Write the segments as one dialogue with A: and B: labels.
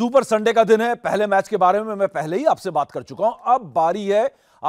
A: super Sunday का दिन है पहले मैच के बारे में मैं पहले ही आपसे बात कर चुका हूं अब बारी है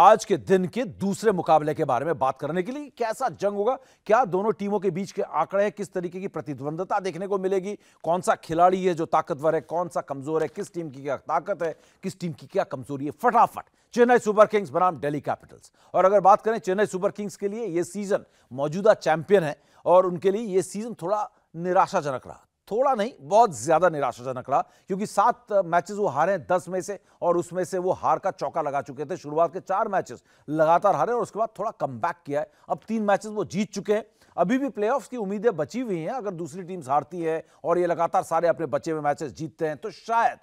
A: आज के दिन के दूसरे मुकाबले के बारे में बात करने के लिए कैसा जंग होगा क्या दोनों टीमों के बीच के आंकड़े किस तरीके की प्रतिद्वंदता देखने को मिलेगी कौन सा खिलाड़ी है जो ताकतवर है कौन सा कमजोर है किस टीम की क्या ताकत है किस टीम की क्या कमजोरी है फटाफट चेन्नई सुपर किंग्स बनाम डेली कैपिटल्स और अगर बात करें चेन्नई सुपर किंग्स के लिए यह सीजन मौजूदा चैंपियन है और उनके लिए ये सीजन थोड़ा निराशाजनक रहा थोड़ा नहीं बहुत ज्यादा निराशाजनक रहा क्योंकि सात मैचेस वो हारे दस में से और उसमें से वो हार का चौका लगा चुके थे शुरुआत के चार मैचेस लगातार हारे और उसके बाद थोड़ा कम किया है अब तीन मैचेस वो जीत चुके हैं अभी भी प्लेऑफ्स की उम्मीदें बची हुई हैं अगर दूसरी टीम्स हारती है और ये लगातार सारे अपने बचे हुए मैचेस जीतते हैं तो शायद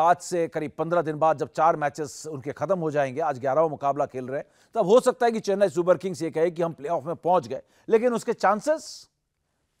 A: आज से करीब पंद्रह दिन बाद जब चार मैचेस उनके खत्म हो जाएंगे आज ग्यारहवा मुकाबला खेल रहे हैं तब हो सकता है कि चेन्नई सुपर किंग्स ये कहे कि हम प्लेऑफ में पहुंच गए लेकिन उसके chances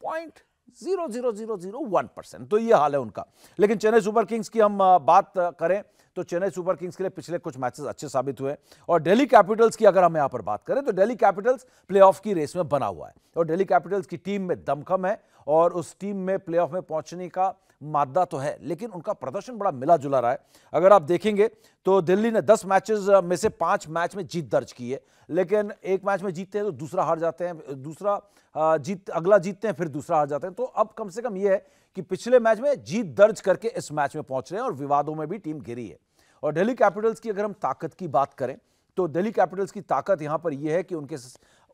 A: point zero zero zero zero one percent तो ये हाल है उनका लेकिन चेन्नई सुपर किंग्स की हम बात करें तो चेन्नई सुपर किंग्स के लिए पिछले कुछ मैचेस अच्छे साबित हुए और दिल्ली कैपिटल्स की अगर हम यहां पर बात करें तो दिल्ली कैपिटल्स प्लेऑफ की रेस में बना हुआ है और दिल्ली कैपिटल्स की टीम में दमखम है और उस टीम में प्लेऑफ में पहुंचने का मादा तो है लेकिन उनका प्रदर्शन बड़ा मिला जुला रहा है अगर आप देखेंगे तो दिल्ली ने 10 मैचेस में से पांच मैच में जीत दर्ज की है लेकिन एक मैच में जीतते हैं तो दूसरा हार जाते हैं दूसरा जीत अगला जीतते हैं फिर दूसरा हार जाते हैं तो अब कम से कम ये है कि पिछले मैच में जीत दर्ज करके इस मैच में पहुंच रहे हैं और विवादों में भी टीम घिरी है और दिल्ली कैपिटल्स की अगर हम ताकत की बात करें तो दिल्ली कैपिटल्स की ताकत यहां पर यह है कि उनके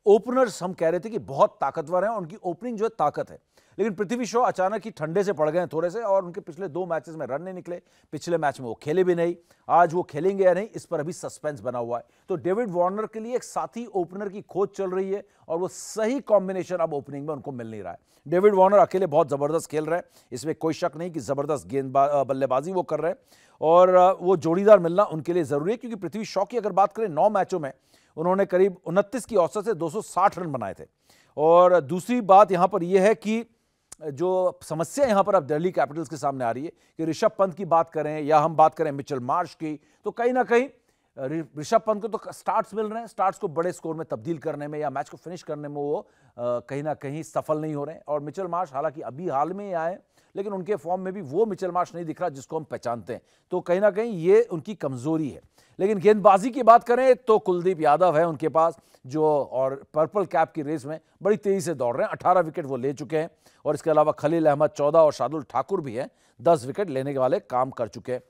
A: ओपनर्स हम कह रहे थे कि बहुत ताकतवर हैं उनकी ओपनिंग जो है ताकत है लेकिन पृथ्वी शो अचानक ही ठंडे से पड़ गए थोड़े से और उनके पिछले दो मैचेस में रन नहीं निकले पिछले मैच में वो खेले भी नहीं आज वो खेलेंगे या नहीं इस पर अभी सस्पेंस बना हुआ है तो डेविड वार्नर के लिए एक साथी ओपनर की खोज चल रही है और वो सही कॉम्बिनेशन अब ओपनिंग में उनको मिल नहीं रहा है डेविड वार्नर अकेले बहुत ज़बरदस्त खेल रहे हैं इसमें कोई शक नहीं कि ज़बरदस्त गेंद बल्लेबाजी वो कर रहे हैं और वो जोड़ीदार मिलना उनके लिए ज़रूरी है क्योंकि पृथ्वी शॉ की अगर बात करें नौ मैचों में उन्होंने करीब उनतीस की औसत से 260 रन बनाए थे और दूसरी बात यहाँ पर यह है कि जो समस्या यहां पर अब दिल्ली कैपिटल्स के सामने आ रही है कि ऋषभ पंत की बात करें या हम बात करें मिचल मार्श की तो कहीं ना कहीं ऋषभ पंत को तो स्टार्ट्स मिल रहे हैं स्टार्ट्स को बड़े स्कोर में तब्दील करने में या मैच को फिनिश करने में वो कहीं ना कहीं सफल नहीं हो रहे हैं और मिचल मार्श हालांकि अभी हाल में ही आए लेकिन उनके फॉर्म में भी वो मिचल मार्श नहीं दिख रहा जिसको हम पहचानते हैं तो कहीं ना कहीं ये उनकी कमजोरी है लेकिन गेंदबाजी की बात करें तो कुलदीप यादव है उनके पास जो और पर्पल कैप की रेस में बड़ी तेजी से दौड़ रहे हैं अठारह विकेट वो ले चुके हैं और इसके अलावा खलील अहमद चौदह और शार्दुल ठाकुर भी हैं दस विकेट लेने के वाले काम कर चुके हैं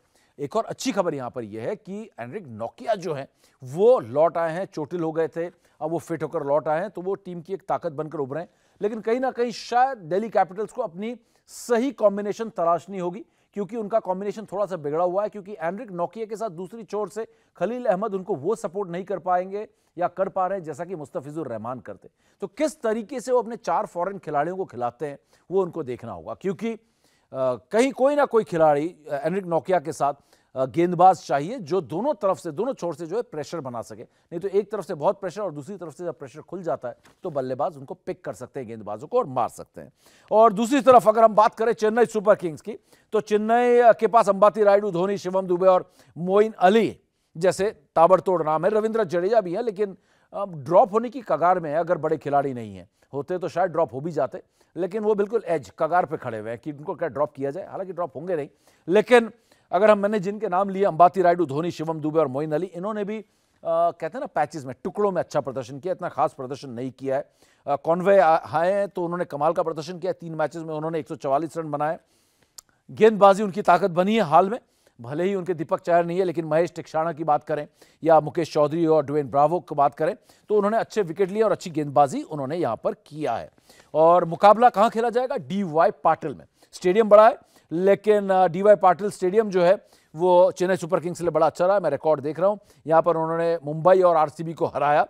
A: एक और अच्छी खबर यहाँ पर यह है कि एनरिक नोकिया जो है वो लौट आए हैं चोटिल हो गए थे अब वो फिट होकर लौट आए हैं तो वो टीम की एक ताकत बनकर उभरे हैं लेकिन कहीं ना कहीं शायद दिल्ली कैपिटल्स को अपनी सही कॉम्बिनेशन तलाशनी होगी क्योंकि उनका कॉम्बिनेशन थोड़ा सा बिगड़ा हुआ है क्योंकि एनरिक नोकिया के साथ दूसरी चोर से खलील अहमद उनको वो सपोर्ट नहीं कर पाएंगे या कर पा रहे हैं जैसा कि मुस्तफिजुर रहमान करते तो किस तरीके से वो अपने चार फॉरेन खिलाड़ियों को खिलाते हैं वो उनको देखना होगा क्योंकि कहीं कोई ना कोई खिलाड़ी एनरिक नोकिया के साथ गेंदबाज चाहिए जो दोनों तरफ से दोनों छोर से जो है प्रेशर बना सके नहीं तो एक तरफ से बहुत प्रेशर और दूसरी तरफ से जब प्रेशर खुल जाता है तो बल्लेबाज उनको पिक कर सकते हैं गेंदबाजों को और मार सकते हैं और दूसरी तरफ अगर हम बात करें चेन्नई सुपर किंग्स की तो चेन्नई के पास अंबाती रायडू धोनी शिवम दुबे और मोइन अली जैसे ताबड़तोड़ नाम है रविंद्र जडेजा भी है लेकिन ड्रॉप होने की कगार में है अगर बड़े खिलाड़ी नहीं हैं होते तो शायद ड्रॉप हो भी जाते लेकिन वो बिल्कुल एज कगार पे खड़े हुए हैं कि उनको क्या ड्रॉप किया जाए हालांकि ड्रॉप होंगे नहीं लेकिन अगर हम मैंने जिनके नाम लिए अंबाती रायडू धोनी शिवम दुबे और मोइन अली इन्होंने भी आ, कहते हैं ना पैचेस में टुकड़ों में अच्छा प्रदर्शन किया इतना खास प्रदर्शन नहीं किया है कॉन्वे आए हैं तो उन्होंने कमाल का प्रदर्शन किया तीन मैचेस में उन्होंने एक रन बनाए गेंदबाजी उनकी ताकत बनी है हाल में भले ही उनके दीपक चायर नहीं है लेकिन महेश टिक्षाणा की बात करें या मुकेश चौधरी और ड्वेन ब्रावो की बात करें तो उन्होंने अच्छे विकेट लिए और अच्छी गेंदबाजी उन्होंने यहाँ पर किया है और मुकाबला कहाँ खेला जाएगा डी वाई पाटिल में स्टेडियम बड़ा है लेकिन डी वाई पाटिल स्टेडियम जो है वो चेन्नई सुपर किंग्स के लिए बड़ा अच्छा रहा मैं रिकॉर्ड देख रहा हूँ यहाँ पर उन्होंने मुंबई और आर को हराया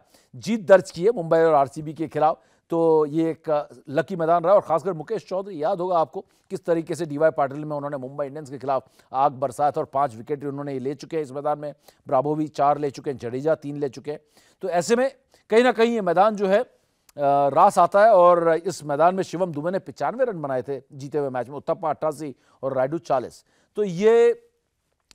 A: जीत दर्ज की है मुंबई और आर के खिलाफ तो ये एक लकी मैदान रहा और खासकर मुकेश चौधरी याद होगा आपको किस तरीके से डीवाई पाटिल में उन्होंने मुंबई इंडियंस के खिलाफ आग बरसाया था और पांच विकेट उन्होंने ले चुके हैं इस मैदान में ब्राबो भी चार ले चुके हैं जडेजा तीन ले चुके हैं तो ऐसे में कहीं ना कहीं ये मैदान जो है रास आता है और इस मैदान में शिवम दुबे ने पिचानवे रन बनाए थे जीते हुए मैच में उत्तप्पा अट्ठासी और रायडू चालीस तो ये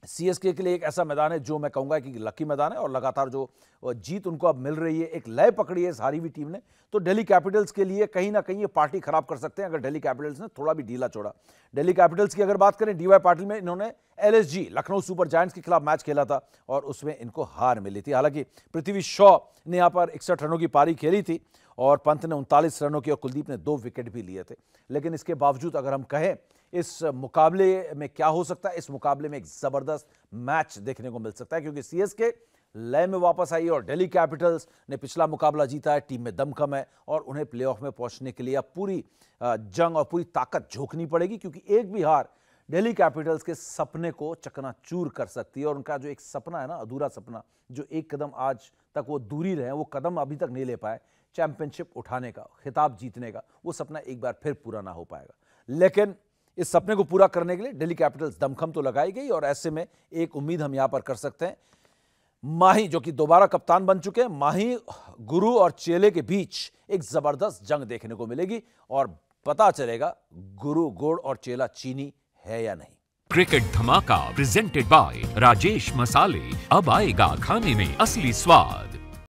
A: सीएसके के लिए एक ऐसा मैदान है जो मैं कहूँगा कि लकी मैदान है और लगातार जो जीत उनको अब मिल रही है एक लय पकड़ी है इस हारी हुई टीम ने तो दिल्ली कैपिटल्स के लिए कहीं ना कहीं ये पार्टी खराब कर सकते हैं अगर दिल्ली कैपिटल्स ने थोड़ा भी ढीला छोड़ा दिल्ली कैपिटल्स की अगर बात करें डीवाई पाटिल में इन्होंने एल लखनऊ सुपर जायंट्स के खिलाफ मैच खेला था और उसमें इनको हार मिली थी हालांकि पृथ्वी शॉ ने यहाँ पर इकसठ रनों की पारी खेली थी और पंत ने उनतालीस रनों की और कुलदीप ने दो विकेट भी लिए थे लेकिन इसके बावजूद अगर हम कहें इस मुकाबले में क्या हो सकता है इस मुकाबले में एक ज़बरदस्त मैच देखने को मिल सकता है क्योंकि सी एस के लय में वापस आई और दिल्ली कैपिटल्स ने पिछला मुकाबला जीता है टीम में दमखम है और उन्हें प्ले में पहुंचने के लिए अब पूरी जंग और पूरी ताकत झोंकनी पड़ेगी क्योंकि एक भी हार डेली कैपिटल्स के सपने को चकनाचूर कर सकती है और उनका जो एक सपना है ना अधूरा सपना जो एक कदम आज तक वो दूरी रहे वो कदम अभी तक नहीं ले पाए चैंपियनशिप उठाने का खिताब जीतने का वो सपना एक बार फिर पूरा ना हो पाएगा लेकिन इस सपने को पूरा करने के लिए दिल्ली कैपिटल्स दमखम तो लगाई गई और ऐसे में एक उम्मीद हम यहां पर कर सकते हैं माही जो कि दोबारा कप्तान बन चुके हैं माही गुरु और चेले के बीच एक जबरदस्त जंग देखने को मिलेगी और पता चलेगा गुरु गोड़ और चेला चीनी है या नहीं क्रिकेट धमाका प्रेजेंटेड बाय राजेश मसाले अब आएगा खाने में असली स्वाद